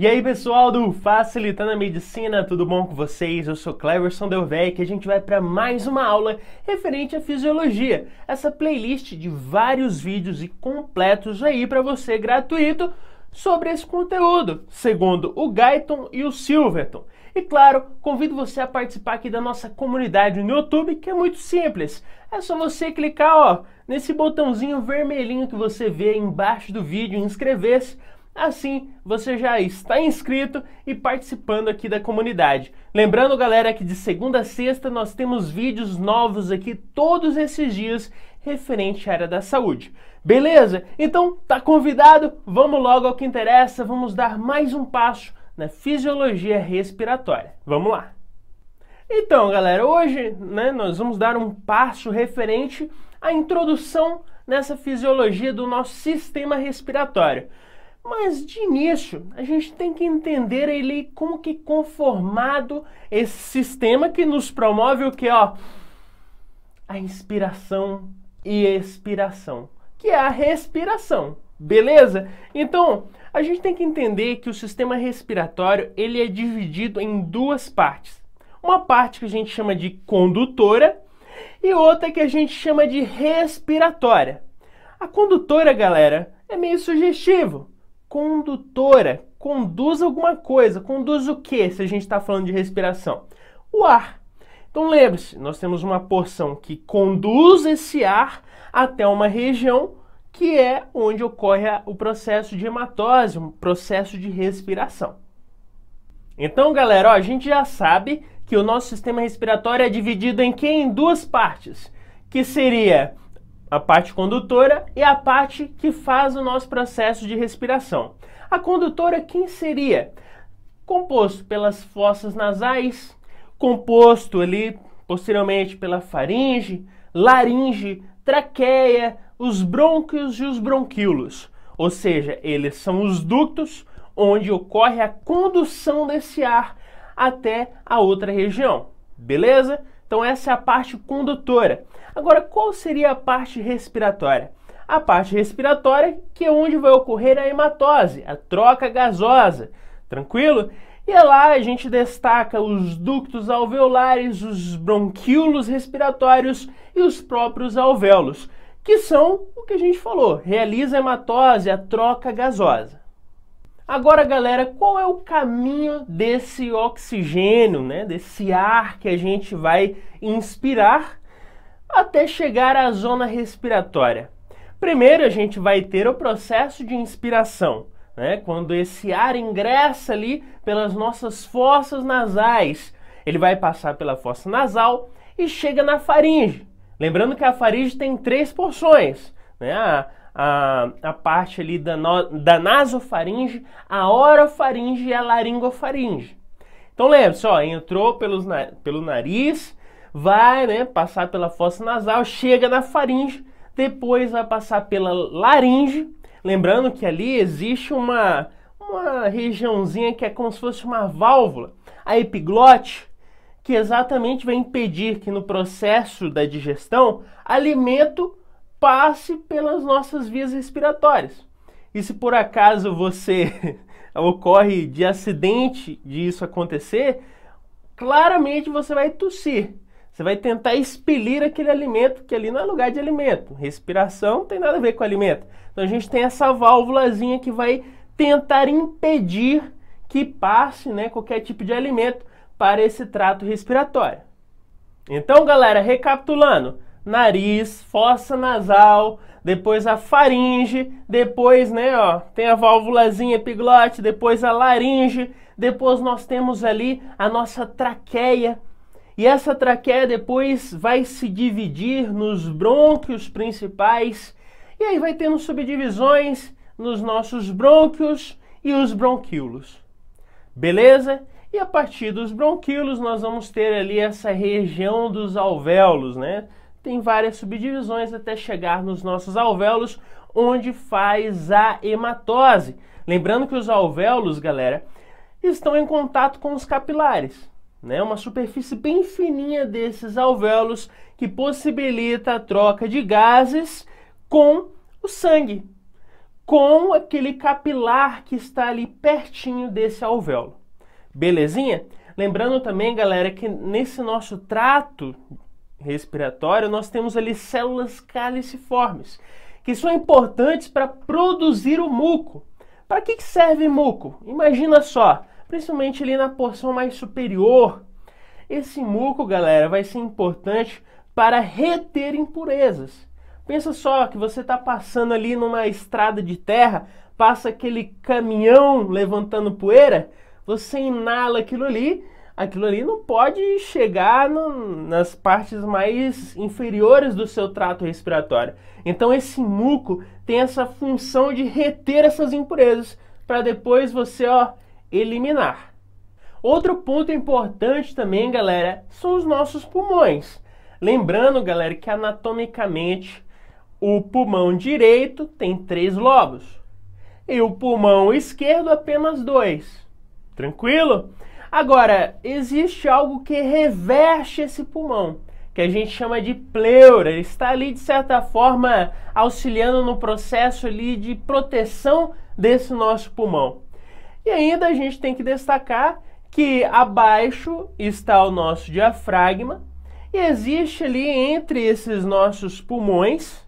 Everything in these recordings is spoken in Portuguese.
E aí pessoal do Facilitando a Medicina, tudo bom com vocês? Eu sou Cleverson Delvec e a gente vai para mais uma aula referente à fisiologia. Essa playlist de vários vídeos e completos aí para você gratuito sobre esse conteúdo, segundo o Guyton e o Silverton. E claro, convido você a participar aqui da nossa comunidade no YouTube, que é muito simples. É só você clicar ó, nesse botãozinho vermelhinho que você vê embaixo do vídeo inscrever-se Assim, você já está inscrito e participando aqui da comunidade. Lembrando, galera, que de segunda a sexta nós temos vídeos novos aqui todos esses dias referente à área da saúde. Beleza? Então, tá convidado? Vamos logo ao que interessa, vamos dar mais um passo na fisiologia respiratória. Vamos lá. Então, galera, hoje, né, nós vamos dar um passo referente à introdução nessa fisiologia do nosso sistema respiratório. Mas de início, a gente tem que entender ele como que conformado esse sistema que nos promove o que, ó, a inspiração e expiração, que é a respiração. Beleza? Então, a gente tem que entender que o sistema respiratório, ele é dividido em duas partes. Uma parte que a gente chama de condutora e outra que a gente chama de respiratória. A condutora, galera, é meio sugestivo condutora conduz alguma coisa. Conduz o que se a gente está falando de respiração? O ar. Então lembre-se, nós temos uma porção que conduz esse ar até uma região que é onde ocorre o processo de hematose, um processo de respiração. Então, galera, ó, a gente já sabe que o nosso sistema respiratório é dividido em que? Em duas partes, que seria a parte condutora e a parte que faz o nosso processo de respiração. A condutora quem seria? Composto pelas fossas nasais, composto ali posteriormente pela faringe, laringe, traqueia, os brônquios e os bronquíolos. Ou seja, eles são os ductos onde ocorre a condução desse ar até a outra região. Beleza? Então essa é a parte condutora. Agora, qual seria a parte respiratória? A parte respiratória que é onde vai ocorrer a hematose, a troca gasosa, tranquilo? E é lá a gente destaca os ductos alveolares, os bronquíolos respiratórios e os próprios alvéolos, que são o que a gente falou, realiza a hematose, a troca gasosa. Agora, galera, qual é o caminho desse oxigênio, né? Desse ar que a gente vai inspirar até chegar à zona respiratória. Primeiro a gente vai ter o processo de inspiração, né? quando esse ar ingressa ali pelas nossas fossas nasais. Ele vai passar pela fossa nasal e chega na faringe. Lembrando que a faringe tem três porções, né? a, a, a parte ali da, no, da nasofaringe, a orofaringe e a laringofaringe. Então lembre-se, entrou pelos, pelo nariz, vai né, passar pela fossa nasal, chega na faringe, depois vai passar pela laringe. Lembrando que ali existe uma, uma regiãozinha que é como se fosse uma válvula, a epiglote, que exatamente vai impedir que no processo da digestão alimento passe pelas nossas vias respiratórias. E se por acaso você ocorre de acidente de isso acontecer, claramente você vai tossir. Você vai tentar expelir aquele alimento que ali não é lugar de alimento. Respiração não tem nada a ver com alimento. Então a gente tem essa válvulazinha que vai tentar impedir que passe né, qualquer tipo de alimento para esse trato respiratório. Então, galera, recapitulando: nariz, fossa nasal, depois a faringe, depois, né, ó, tem a válvulazinha epiglote, depois a laringe, depois nós temos ali a nossa traqueia e essa traqueia depois vai se dividir nos brônquios principais, e aí vai tendo subdivisões nos nossos brônquios e os bronquíolos. Beleza? E a partir dos bronquíolos nós vamos ter ali essa região dos alvéolos, né? Tem várias subdivisões até chegar nos nossos alvéolos, onde faz a hematose. Lembrando que os alvéolos, galera, estão em contato com os capilares né? Uma superfície bem fininha desses alvéolos que possibilita a troca de gases com o sangue, com aquele capilar que está ali pertinho desse alvéolo. Belezinha? Lembrando também, galera, que nesse nosso trato respiratório nós temos ali células caliciformes, que são importantes para produzir o muco. Para que, que serve muco? Imagina só, principalmente ali na porção mais superior. Esse muco, galera, vai ser importante para reter impurezas. Pensa só que você está passando ali numa estrada de terra, passa aquele caminhão levantando poeira, você inala aquilo ali, aquilo ali não pode chegar no, nas partes mais inferiores do seu trato respiratório. Então esse muco tem essa função de reter essas impurezas para depois você ó, eliminar. Outro ponto importante também, galera, são os nossos pulmões. Lembrando, galera, que anatomicamente o pulmão direito tem três lobos e o pulmão esquerdo apenas dois. Tranquilo? Agora, existe algo que reveste esse pulmão, que a gente chama de pleura. Ele está ali, de certa forma, auxiliando no processo ali de proteção desse nosso pulmão. E ainda a gente tem que destacar que abaixo está o nosso diafragma e existe ali entre esses nossos pulmões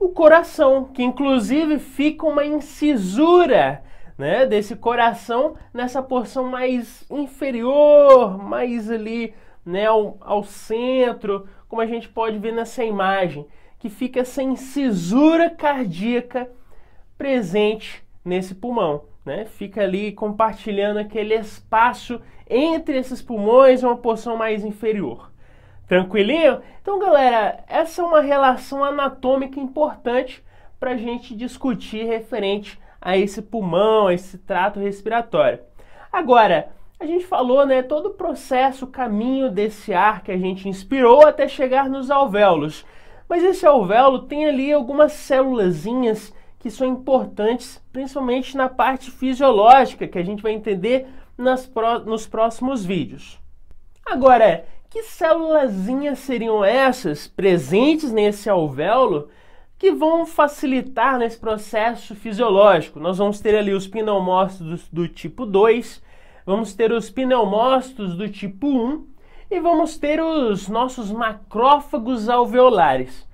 o coração, que inclusive fica uma incisura né, desse coração nessa porção mais inferior, mais ali né, ao, ao centro, como a gente pode ver nessa imagem, que fica essa incisura cardíaca presente nesse pulmão né? Fica ali compartilhando aquele espaço entre esses pulmões, uma porção mais inferior. Tranquilinho? Então, galera, essa é uma relação anatômica importante para a gente discutir referente a esse pulmão, a esse trato respiratório. Agora, a gente falou, né, todo o processo, o caminho desse ar que a gente inspirou até chegar nos alvéolos. Mas esse alvéolo tem ali algumas célulazinhas que são importantes, principalmente na parte fisiológica, que a gente vai entender pro... nos próximos vídeos. Agora, que célulazinhas seriam essas presentes nesse alvéolo que vão facilitar nesse processo fisiológico? Nós vamos ter ali os pneumócitos do tipo 2, vamos ter os pneumócitos do tipo 1 e vamos ter os nossos macrófagos alveolares.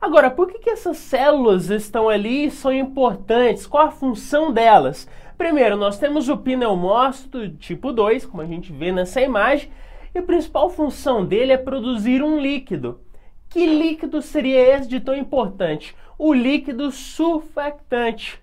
Agora, por que, que essas células estão ali e são importantes? Qual a função delas? Primeiro, nós temos o pneumócito tipo 2, como a gente vê nessa imagem, e a principal função dele é produzir um líquido. Que líquido seria esse de tão importante? O líquido surfactante.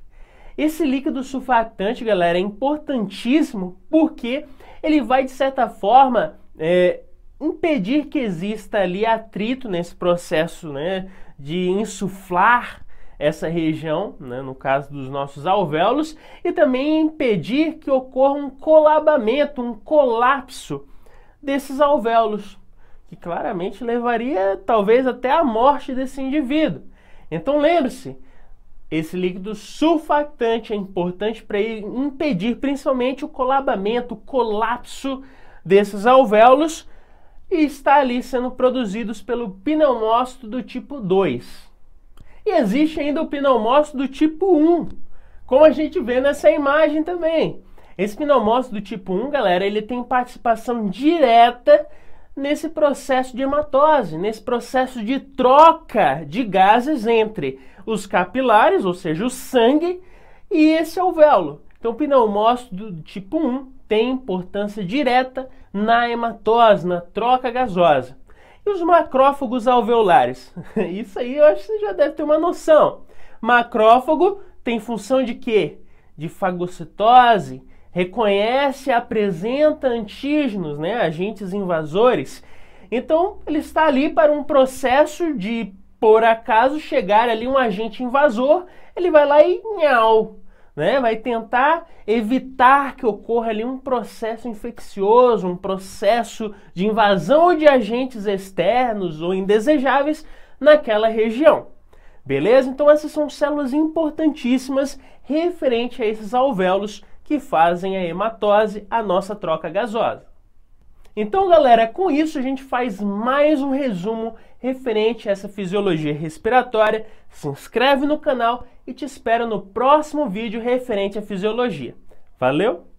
Esse líquido surfactante, galera, é importantíssimo porque ele vai, de certa forma, é, impedir que exista ali atrito nesse processo né, de insuflar essa região, né, no caso dos nossos alvéolos, e também impedir que ocorra um colabamento, um colapso desses alvéolos, que claramente levaria talvez até a morte desse indivíduo. Então lembre-se, esse líquido sulfactante é importante para impedir principalmente o colabamento, o colapso desses alvéolos e está ali sendo produzidos pelo pneumócito do tipo 2. E existe ainda o pneumócito do tipo 1, como a gente vê nessa imagem também. Esse pneumócito do tipo 1, galera, ele tem participação direta nesse processo de hematose, nesse processo de troca de gases entre os capilares, ou seja, o sangue, e esse alvéolo. Então, o pneumócito do tipo 1 tem importância direta na hematose, na troca gasosa. E os macrófagos alveolares? Isso aí eu acho que você já deve ter uma noção. Macrófago tem função de quê? De fagocitose, reconhece e apresenta antígenos, né, agentes invasores. Então, ele está ali para um processo de, por acaso, chegar ali um agente invasor, ele vai lá e nhau, né? Vai tentar evitar que ocorra ali um processo infeccioso, um processo de invasão de agentes externos ou indesejáveis naquela região. Beleza? Então essas são células importantíssimas referente a esses alvéolos que fazem a hematose, a nossa troca gasosa. Então, galera, com isso a gente faz mais um resumo referente a essa fisiologia respiratória. Se inscreve no canal e te espero no próximo vídeo referente à fisiologia. Valeu!